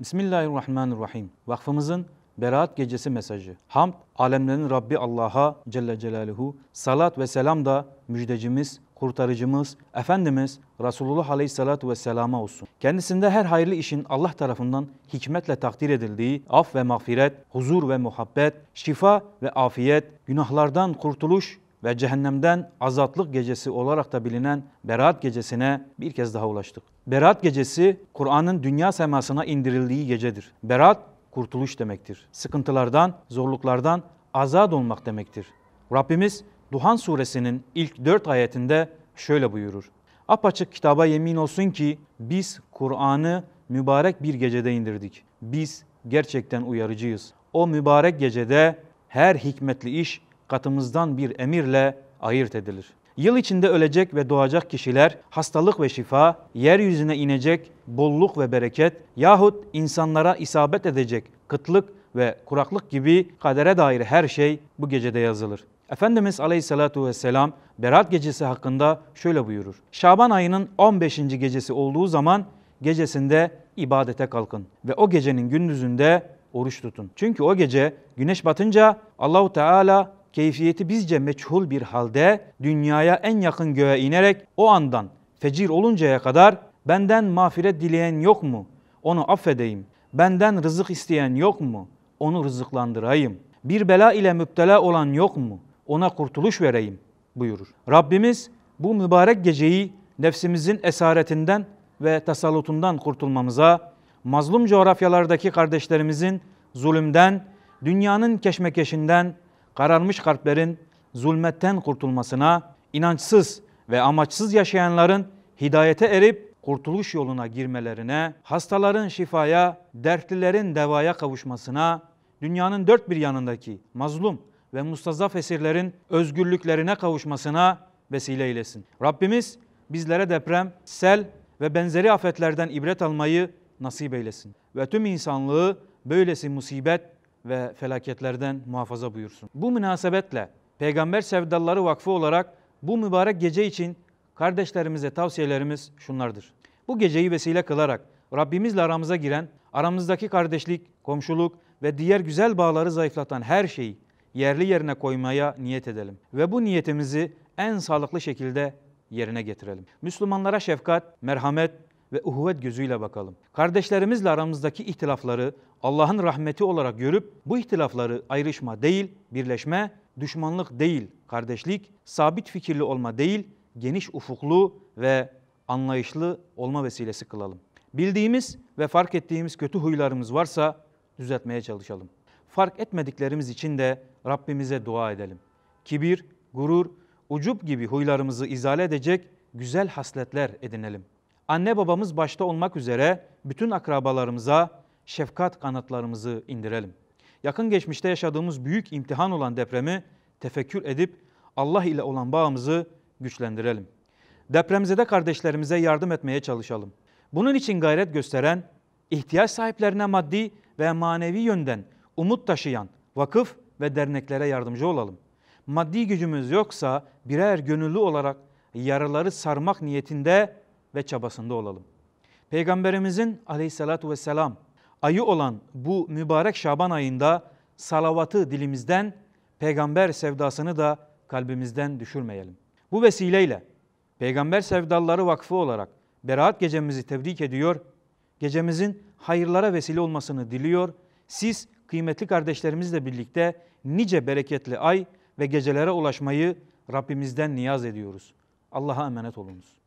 Bismillahirrahmanirrahim. Vakfımızın Berat Gecesi mesajı. Hamd, alemlerin Rabbi Allah'a Celle Celaluhu. Salat ve selam da müjdecimiz, kurtarıcımız, Efendimiz Resulullah Aleyhisselatü Vesselam'a olsun. Kendisinde her hayırlı işin Allah tarafından hikmetle takdir edildiği af ve mağfiret, huzur ve muhabbet, şifa ve afiyet, günahlardan kurtuluş ve cehennemden azatlık gecesi olarak da bilinen Berat gecesine bir kez daha ulaştık. Berat gecesi Kur'an'ın dünya semasına indirildiği gecedir. Berat kurtuluş demektir. Sıkıntılardan, zorluklardan azad olmak demektir. Rabbimiz Duhan suresinin ilk dört ayetinde şöyle buyurur. Apaçık kitaba yemin olsun ki biz Kur'an'ı mübarek bir gecede indirdik. Biz gerçekten uyarıcıyız. O mübarek gecede her hikmetli iş katımızdan bir emirle ayırt edilir. Yıl içinde ölecek ve doğacak kişiler hastalık ve şifa, yeryüzüne inecek bolluk ve bereket yahut insanlara isabet edecek kıtlık ve kuraklık gibi kadere dair her şey bu gecede yazılır. Efendimiz Aleyhisselatü Vesselam Berat gecesi hakkında şöyle buyurur. Şaban ayının 15. gecesi olduğu zaman gecesinde ibadete kalkın ve o gecenin gündüzünde oruç tutun. Çünkü o gece güneş batınca Allahu Teala keyfiyeti bizce meçhul bir halde dünyaya en yakın göğe inerek o andan fecir oluncaya kadar benden mağfiret dileyen yok mu? Onu affedeyim. Benden rızık isteyen yok mu? Onu rızıklandırayım. Bir bela ile müptela olan yok mu? Ona kurtuluş vereyim buyurur. Rabbimiz bu mübarek geceyi nefsimizin esaretinden ve tasallutundan kurtulmamıza, mazlum coğrafyalardaki kardeşlerimizin zulümden, dünyanın keşmekeşinden, kararmış kalplerin zulmetten kurtulmasına, inançsız ve amaçsız yaşayanların hidayete erip kurtuluş yoluna girmelerine, hastaların şifaya, dertlilerin devaya kavuşmasına, dünyanın dört bir yanındaki mazlum ve mustazaf esirlerin özgürlüklerine kavuşmasına vesile eylesin. Rabbimiz bizlere deprem, sel ve benzeri afetlerden ibret almayı nasip eylesin. Ve tüm insanlığı böylesi musibet ve felaketlerden muhafaza buyursun. Bu münasebetle Peygamber Sevdalları Vakfı olarak bu mübarek gece için kardeşlerimize tavsiyelerimiz şunlardır. Bu geceyi vesile kılarak Rabbimizle aramıza giren, aramızdaki kardeşlik, komşuluk ve diğer güzel bağları zayıflatan her şeyi yerli yerine koymaya niyet edelim ve bu niyetimizi en sağlıklı şekilde yerine getirelim. Müslümanlara şefkat, merhamet, ve uhuvvet gözüyle bakalım. Kardeşlerimizle aramızdaki ihtilafları Allah'ın rahmeti olarak görüp bu ihtilafları ayrışma değil, birleşme, düşmanlık değil, kardeşlik, sabit fikirli olma değil, geniş ufuklu ve anlayışlı olma vesilesi kılalım. Bildiğimiz ve fark ettiğimiz kötü huylarımız varsa düzeltmeye çalışalım. Fark etmediklerimiz için de Rabbimize dua edelim. Kibir, gurur, ucup gibi huylarımızı izale edecek güzel hasletler edinelim.'' anne babamız başta olmak üzere bütün akrabalarımıza şefkat kanatlarımızı indirelim. Yakın geçmişte yaşadığımız büyük imtihan olan depremi tefekkür edip Allah ile olan bağımızı güçlendirelim. Depremize de kardeşlerimize yardım etmeye çalışalım. Bunun için gayret gösteren, ihtiyaç sahiplerine maddi ve manevi yönden umut taşıyan vakıf ve derneklere yardımcı olalım. Maddi gücümüz yoksa birer gönüllü olarak yaraları sarmak niyetinde ve çabasında olalım. Peygamberimizin aleyhissalatü vesselam ayı olan bu mübarek Şaban ayında salavatı dilimizden, peygamber sevdasını da kalbimizden düşürmeyelim. Bu vesileyle Peygamber Sevdalları Vakfı olarak Beraat gecemizi tebrik ediyor, gecemizin hayırlara vesile olmasını diliyor. Siz kıymetli kardeşlerimizle birlikte nice bereketli ay ve gecelere ulaşmayı Rabbimizden niyaz ediyoruz. Allah'a emanet olunuz.